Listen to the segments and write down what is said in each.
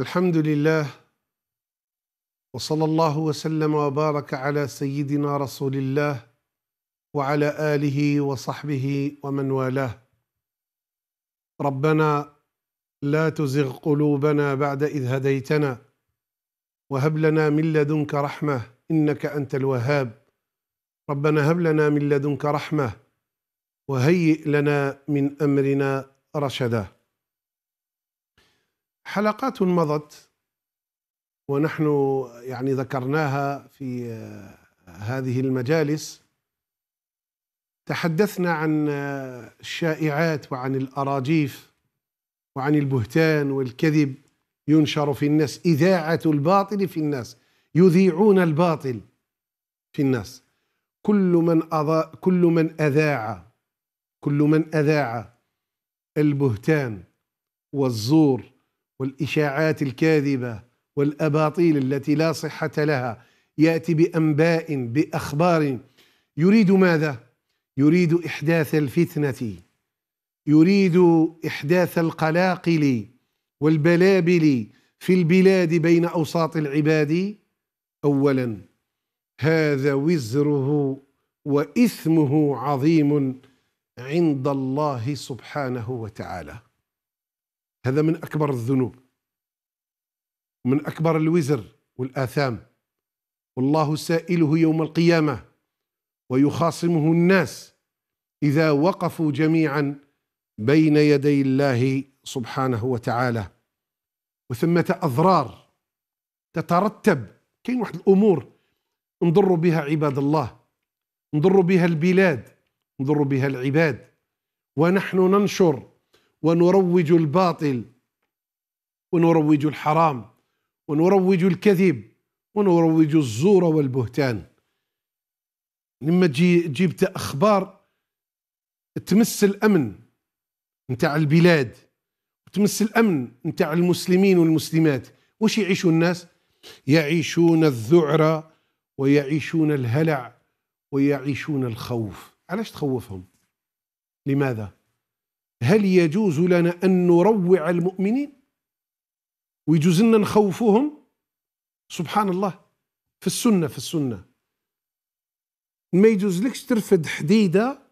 الحمد لله وصلى الله وسلم وبارك على سيدنا رسول الله وعلى اله وصحبه ومن والاه ربنا لا تزغ قلوبنا بعد اذ هديتنا وهب لنا من لدنك رحمه انك انت الوهاب ربنا هب لنا من لدنك رحمه وهيئ لنا من امرنا رشدا حلقات مضت ونحن يعني ذكرناها في هذه المجالس تحدثنا عن الشائعات وعن الاراجيف وعن البهتان والكذب ينشر في الناس اذاعه الباطل في الناس يذيعون الباطل في الناس كل من أضاء كل من اذاع كل من اذاع البهتان والزور والاشاعات الكاذبه والاباطيل التي لا صحه لها ياتي بانباء باخبار يريد ماذا يريد احداث الفتنه يريد احداث القلاقل والبلابل في البلاد بين اوساط العباد اولا هذا وزره واثمه عظيم عند الله سبحانه وتعالى هذا من أكبر الذنوب ومن أكبر الوزر والآثام والله سائله يوم القيامة ويخاصمه الناس إذا وقفوا جميعا بين يدي الله سبحانه وتعالى وثمة أضرار تترتب كاين واحد الأمور نضر بها عباد الله نضر بها البلاد نضر بها العباد ونحن ننشر ونروج الباطل ونروج الحرام ونروج الكذب ونروج الزور والبهتان لما تجي جبت اخبار تمس الامن نتاع البلاد تمس الامن نتاع المسلمين والمسلمات واش يعيشوا الناس يعيشون الذعر ويعيشون الهلع ويعيشون الخوف علاش تخوفهم لماذا هل يجوز لنا أن نروع المؤمنين ويجوز لنا نخوفهم سبحان الله في السنة في السنة ما يجوزلكش ترفد حديدة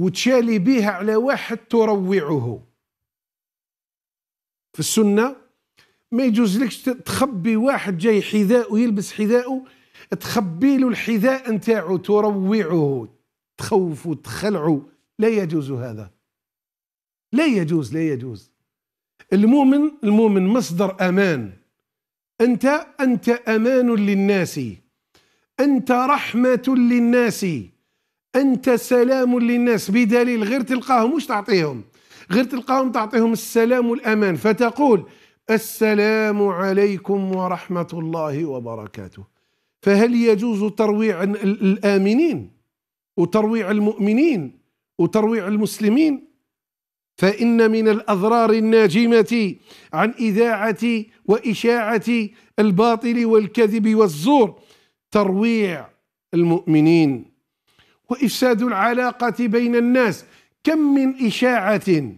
وتشالي بها على واحد تروعه في السنة ما يجوزلكش تخبي واحد جاي حذاء ويلبس حذاءه تخبي له الحذاء نتاعو تروعه تخوفه تخلعه لا يجوز هذا لا يجوز لا يجوز المؤمن المؤمن مصدر أمان أنت أنت أمان للناس أنت رحمة للناس أنت سلام للناس بدليل غير تلقاهم مش تعطيهم غير تلقاهم تعطيهم السلام والأمان فتقول السلام عليكم ورحمة الله وبركاته فهل يجوز ترويع الآمنين وترويع المؤمنين وترويع المسلمين فإن من الأضرار الناجمة عن إذاعة وإشاعة الباطل والكذب والزور ترويع المؤمنين وإفساد العلاقة بين الناس كم من إشاعة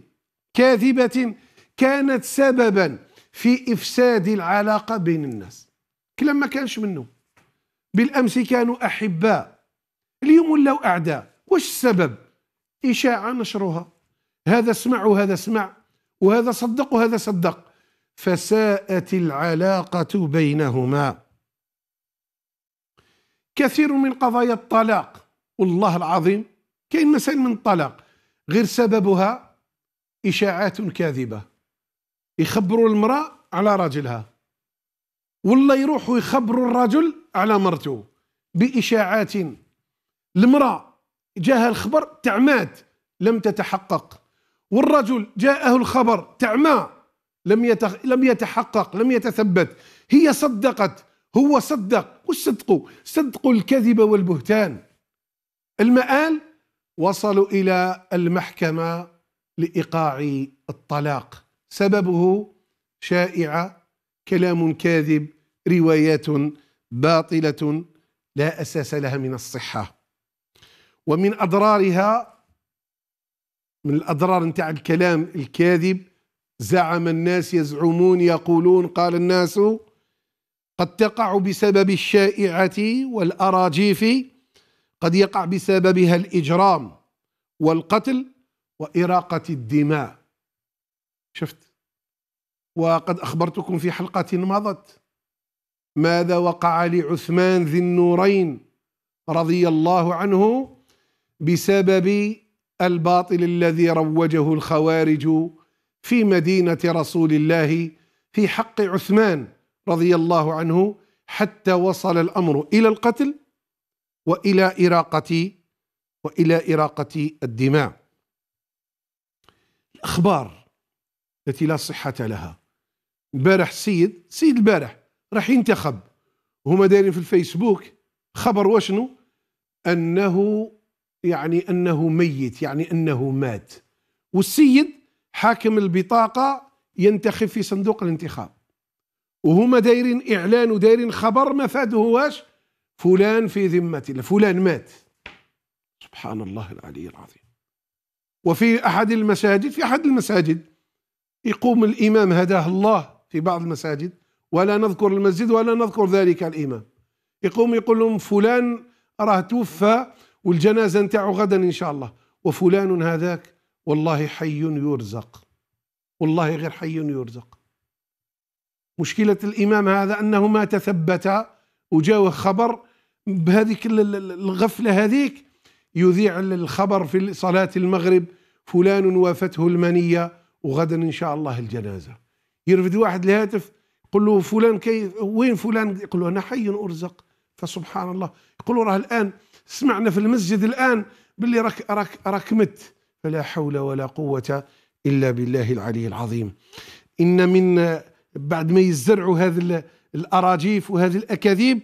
كاذبة كانت سببا في إفساد العلاقة بين الناس كلام ما كانش منه بالأمس كانوا أحباء اليوم ولاو أعداء واش السبب إشاعة نشرها هذا اسمع وهذا اسمع وهذا صدق وهذا صدق فساءت العلاقة بينهما كثير من قضايا الطلاق والله العظيم كاين مسائل من الطلاق غير سببها إشاعات كاذبة يخبروا المرأة على راجلها والله يروحوا يخبروا الرجل على مرته بإشاعات المرأة جاها الخبر تعمات لم تتحقق والرجل جاءه الخبر تعمى لم يتخ... لم يتحقق لم يتثبت هي صدقت هو صدق والصدق صدق الكذب والبهتان المآل وصلوا إلى المحكمة لإيقاع الطلاق سببه شائعة كلام كاذب روايات باطلة لا أساس لها من الصحة ومن أضرارها من الأضرار نتاع الكلام الكاذب زعم الناس يزعمون يقولون قال الناس قد تقع بسبب الشائعة والأراجيف قد يقع بسببها الإجرام والقتل وإراقة الدماء شفت وقد أخبرتكم في حلقة مضت ماذا وقع لعثمان ذي النورين رضي الله عنه بسبب الباطل الذي روجه الخوارج في مدينه رسول الله في حق عثمان رضي الله عنه حتى وصل الامر الى القتل والى اراقه والى اراقه الدماء الاخبار التي لا صحه لها البارح سيد سيد البارح راح ينتخب هما دايرين في الفيسبوك خبر وشنو انه يعني أنه ميت يعني أنه مات والسيد حاكم البطاقة ينتخب في صندوق الانتخاب وهما دايرين إعلان ودايرين خبر ما واش فلان في ذمة الله فلان مات سبحان الله العلي العظيم وفي أحد المساجد في أحد المساجد يقوم الإمام هداه الله في بعض المساجد ولا نذكر المسجد ولا نذكر ذلك الإمام يقوم يقول لهم فلان راه توفى والجنازه نتاعو غدا ان شاء الله وفلان هذاك والله حي يرزق والله غير حي يرزق مشكله الامام هذا انه ما تثبت وجاوه خبر بهذيك الغفله هذيك يذيع الخبر في صلاه المغرب فلان وافته المنيه وغدا ان شاء الله الجنازه يرفد واحد الهاتف يقول له فلان كيف وين فلان يقول له انا حي ارزق فسبحان الله يقول له راه الان سمعنا في المسجد الآن باللي راك راك راك مت فلا حول ولا قوة إلا بالله العلي العظيم إن من بعد ما يزرعوا هذا الأراجيف وهذه الأكاذيب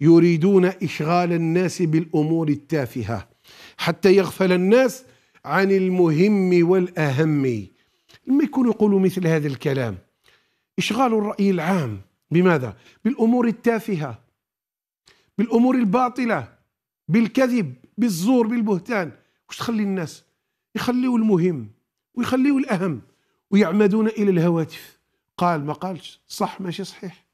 يريدون إشغال الناس بالأمور التافهة حتى يغفل الناس عن المهم والأهم لما يكونوا يقولوا مثل هذا الكلام إشغال الرأي العام بماذا؟ بالأمور التافهة بالأمور الباطلة بالكذب بالزور بالبهتان واش تخلي الناس يخليوا المهم ويخليوا الأهم ويعمدون إلى الهواتف قال ما قالش صح ماشي صحيح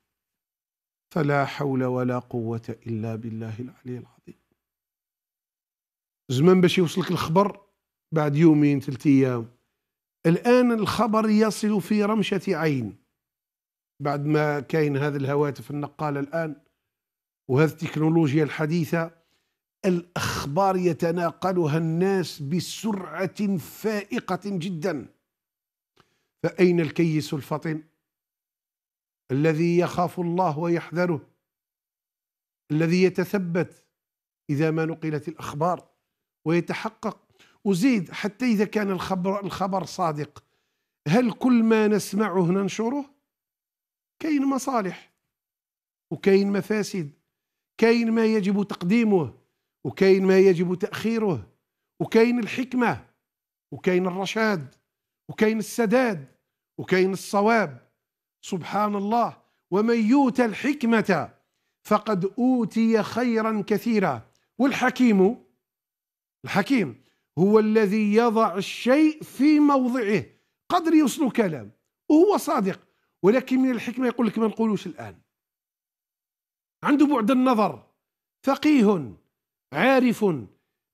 فلا حول ولا قوة إلا بالله العلي العظيم زمان باش يوصلك الخبر بعد يومين ثلاثة أيام الآن الخبر يصل في رمشة عين بعد ما كاين هذا الهواتف النقالة الآن وهذه التكنولوجيا الحديثة الأخبار يتناقلها الناس بسرعة فائقة جدا فأين الكيس الفطن الذي يخاف الله ويحذره الذي يتثبت إذا ما نقلت الأخبار ويتحقق أزيد حتى إذا كان الخبر, الخبر صادق هل كل ما نسمعه ننشره؟ كاين مصالح وكاين مفاسد كاين ما يجب تقديمه وكاين ما يجب تأخيره وكاين الحكمة وكاين الرشاد وكاين السداد وكاين الصواب سبحان الله ومن يؤت الحكمة فقد أوتي خيرا كثيرا والحكيم الحكيم هو الذي يضع الشيء في موضعه قدر يوصل كلام وهو صادق ولكن من الحكمة يقول لك ما نقولوش الآن عنده بعد النظر فقيه عارف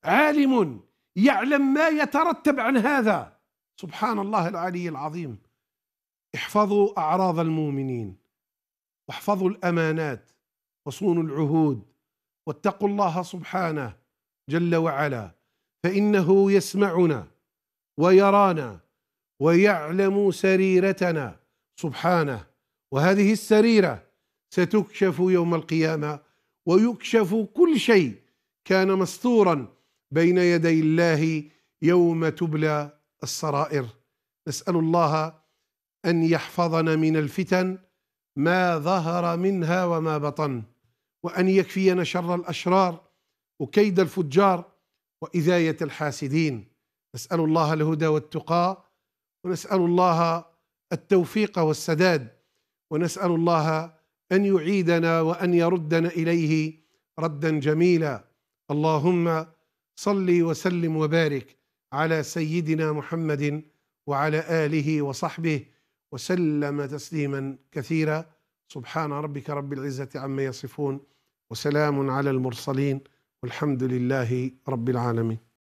عالم يعلم ما يترتب عن هذا سبحان الله العلي العظيم احفظوا اعراض المؤمنين واحفظوا الامانات وصونوا العهود واتقوا الله سبحانه جل وعلا فانه يسمعنا ويرانا ويعلم سريرتنا سبحانه وهذه السريره ستكشف يوم القيامه ويكشف كل شيء كان مستورا بين يدي الله يوم تبلى السرائر نسال الله ان يحفظنا من الفتن ما ظهر منها وما بطن وان يكفينا شر الاشرار وكيد الفجار واذايه الحاسدين نسال الله الهدى والتقى ونسال الله التوفيق والسداد ونسال الله ان يعيدنا وان يردنا اليه ردا جميلا اللهم صل وسلم وبارك على سيدنا محمد وعلى اله وصحبه وسلم تسليما كثيرا سبحان ربك رب العزه عما يصفون وسلام على المرسلين والحمد لله رب العالمين